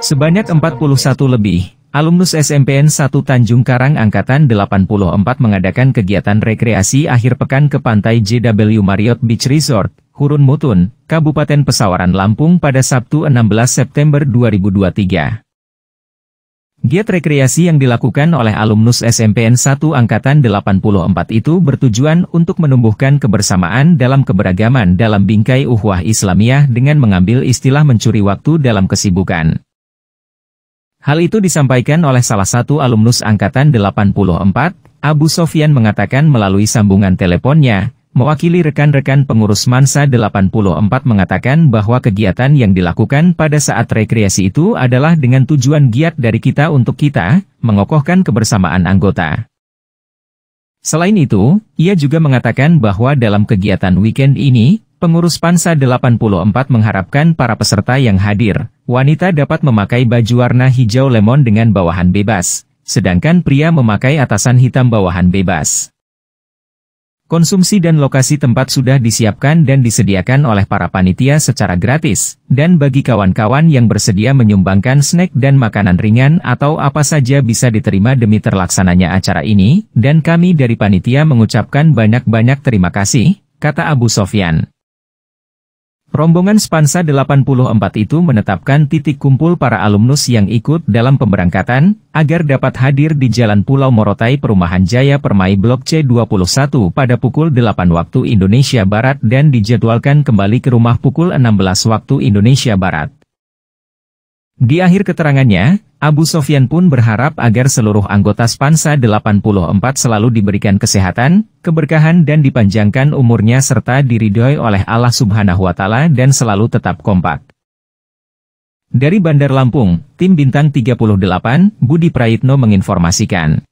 Sebanyak 41 lebih, alumnus SMPN 1 Tanjung Karang Angkatan 84 mengadakan kegiatan rekreasi akhir pekan ke Pantai JW Marriott Beach Resort, Hurun Mutun, Kabupaten Pesawaran Lampung pada Sabtu 16 September 2023. Giat rekreasi yang dilakukan oleh alumnus SMPN 1 Angkatan 84 itu bertujuan untuk menumbuhkan kebersamaan dalam keberagaman dalam bingkai Uhwah Islamiyah dengan mengambil istilah mencuri waktu dalam kesibukan. Hal itu disampaikan oleh salah satu alumnus Angkatan 84, Abu Sofyan mengatakan melalui sambungan teleponnya, mewakili rekan-rekan pengurus Mansa 84 mengatakan bahwa kegiatan yang dilakukan pada saat rekreasi itu adalah dengan tujuan giat dari kita untuk kita, mengokohkan kebersamaan anggota. Selain itu, ia juga mengatakan bahwa dalam kegiatan weekend ini, Pengurus Pansa 84 mengharapkan para peserta yang hadir, wanita dapat memakai baju warna hijau lemon dengan bawahan bebas, sedangkan pria memakai atasan hitam bawahan bebas. Konsumsi dan lokasi tempat sudah disiapkan dan disediakan oleh para panitia secara gratis, dan bagi kawan-kawan yang bersedia menyumbangkan snack dan makanan ringan atau apa saja bisa diterima demi terlaksananya acara ini, dan kami dari panitia mengucapkan banyak-banyak terima kasih, kata Abu Sofyan. Rombongan Spansa 84 itu menetapkan titik kumpul para alumnus yang ikut dalam pemberangkatan, agar dapat hadir di Jalan Pulau Morotai Perumahan Jaya Permai Blok C21 pada pukul 8 waktu Indonesia Barat dan dijadwalkan kembali ke rumah pukul 16 waktu Indonesia Barat. Di akhir keterangannya, Abu Sofyan pun berharap agar seluruh anggota Spansa 84 selalu diberikan kesehatan, keberkahan dan dipanjangkan umurnya serta diridhoi oleh Allah Subhanahu wa taala dan selalu tetap kompak. Dari Bandar Lampung, tim Bintang 38, Budi Prayitno menginformasikan.